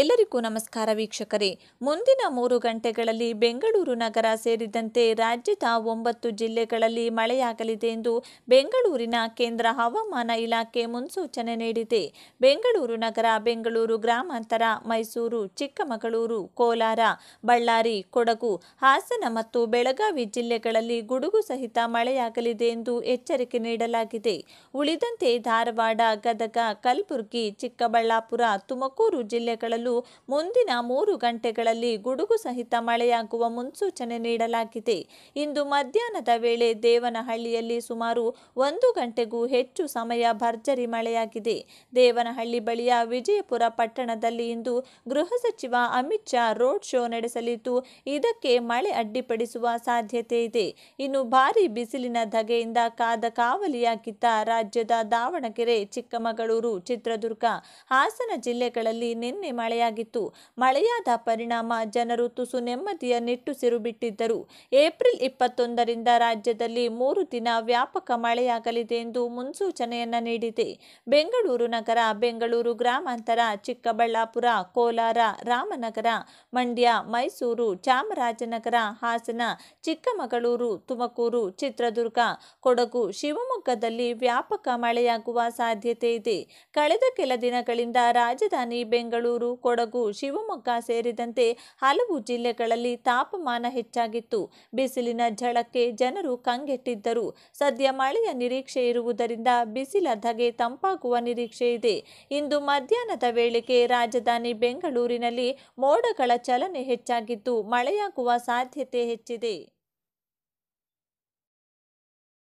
ಎಲ್ಲರಿಗೂ ನಮಸ್ಕಾರ ವೀಕ್ಷಕರೇ ಮುಂದಿನ ಮೂರು ಗಂಟೆಗಳಲ್ಲಿ ಬೆಂಗಳೂರು ನಗರ ಸೇರಿದಂತೆ ರಾಜ್ಯದ ಒಂಬತ್ತು ಜಿಲ್ಲೆಗಳಲ್ಲಿ ಮಳೆಯಾಗಲಿದೆ ಎಂದು ಬೆಂಗಳೂರಿನ ಕೇಂದ್ರ ಹವಾಮಾನ ಇಲಾಖೆ ಮುನ್ಸೂಚನೆ ನೀಡಿದೆ ಬೆಂಗಳೂರು ನಗರ ಬೆಂಗಳೂರು ಗ್ರಾಮಾಂತರ ಮೈಸೂರು ಚಿಕ್ಕಮಗಳೂರು ಕೋಲಾರ ಬಳ್ಳಾರಿ ಕೊಡಗು ಹಾಸನ ಮತ್ತು ಬೆಳಗಾವಿ ಜಿಲ್ಲೆಗಳಲ್ಲಿ ಗುಡುಗು ಸಹಿತ ಮಳೆಯಾಗಲಿದೆ ಎಂದು ಎಚ್ಚರಿಕೆ ನೀಡಲಾಗಿದೆ ಉಳಿದಂತೆ ಧಾರವಾಡ ಗದಗ ಕಲಬುರಗಿ ಚಿಕ್ಕಬಳ್ಳಾಪುರ ತುಮಕೂರು ಜಿಲ್ಲೆಗಳಲ್ಲಿ ಮುಂದಿನ ಮೂರು ಗಂಟೆಗಳಲ್ಲಿ ಗುಡುಗು ಸಹಿತ ಮಳೆಯಾಗುವ ಮುನ್ಸೂಚನೆ ನೀಡಲಾಗಿದೆ ಇಂದು ಮಧ್ಯಾಹ್ನದ ವೇಳೆ ದೇವನಹಳ್ಳಿಯಲ್ಲಿ ಸುಮಾರು ಒಂದು ಗಂಟೆಗೂ ಹೆಚ್ಚು ಸಮಯ ಭರ್ಜರಿ ಮಳೆಯಾಗಿದೆ ದೇವನಹಳ್ಳಿ ಬಳಿಯ ವಿಜಯಪುರ ಪಟ್ಟಣದಲ್ಲಿ ಇಂದು ಗೃಹ ಸಚಿವ ಅಮಿತ್ ಶಾ ರೋಡ್ ಶೋ ನಡೆಸಲಿದ್ದು ಇದಕ್ಕೆ ಮಳೆ ಅಡ್ಡಿಪಡಿಸುವ ಸಾಧ್ಯತೆ ಇದೆ ಇನ್ನು ಭಾರಿ ಬಿಸಿಲಿನ ಧಗೆಯಿಂದ ಕಾದ ಕಾವಲಿಯಾಗಿದ್ದ ರಾಜ್ಯದ ದಾವಣಗೆರೆ ಚಿಕ್ಕಮಗಳೂರು ಚಿತ್ರದುರ್ಗ ಹಾಸನ ಜಿಲ್ಲೆಗಳಲ್ಲಿ ನಿನ್ನೆ ಮಳೆಯಾಗಿತ್ತು ಮಳೆಯಾದ ಪರಿಣಾಮ ಜನರು ತುಸು ನೆಮ್ಮದಿಯ ನಿಟ್ಟುಸಿರು ಬಿಟ್ಟಿದ್ದರು ಏಪ್ರಿಲ್ ಇಪ್ಪತ್ತೊಂದರಿಂದ ರಾಜ್ಯದಲ್ಲಿ ಮೂರು ದಿನ ವ್ಯಾಪಕ ಮಳೆಯಾಗಲಿದೆ ಎಂದು ಮುನ್ಸೂಚನೆಯನ್ನು ನೀಡಿದೆ ಬೆಂಗಳೂರು ನಗರ ಬೆಂಗಳೂರು ಗ್ರಾಮಾಂತರ ಚಿಕ್ಕಬಳ್ಳಾಪುರ ಕೋಲಾರ ರಾಮನಗರ ಮಂಡ್ಯ ಮೈಸೂರು ಚಾಮರಾಜನಗರ ಹಾಸನ ಚಿಕ್ಕಮಗಳೂರು ತುಮಕೂರು ಚಿತ್ರದುರ್ಗ ಕೊಡಗು ಶಿವಮೊಗ್ಗದಲ್ಲಿ ವ್ಯಾಪಕ ಮಳೆಯಾಗುವ ಸಾಧ್ಯತೆ ಇದೆ ಕಳೆದ ಕೆಲ ದಿನಗಳಿಂದ ರಾಜಧಾನಿ ಬೆಂಗಳೂರು ಕೊಡಗು ಶಿವಮೊಗ್ಗ ಸೇರಿದಂತೆ ಹಲವು ಜಿಲ್ಲೆಗಳಲ್ಲಿ ತಾಪಮಾನ ಹೆಚ್ಚಾಗಿತ್ತು ಬಿಸಿಲಿನ ಝಳಕ್ಕೆ ಜನರು ಕಂಗೆಟ್ಟಿದ್ದರು ಸದ್ಯ ಮಳೆಯ ನಿರೀಕ್ಷೆ ಇರುವುದರಿಂದ ಬಿಸಿಲ ಧಗೆ ತಂಪಾಗುವ ನಿರೀಕ್ಷೆ ಇದೆ ಇಂದು ಮಧ್ಯಾಹ್ನದ ವೇಳೆಗೆ ರಾಜಧಾನಿ ಬೆಂಗಳೂರಿನಲ್ಲಿ ಮೋಡಗಳ ಚಲನೆ ಹೆಚ್ಚಾಗಿದ್ದು ಮಳೆಯಾಗುವ ಸಾಧ್ಯತೆ ಹೆಚ್ಚಿದೆ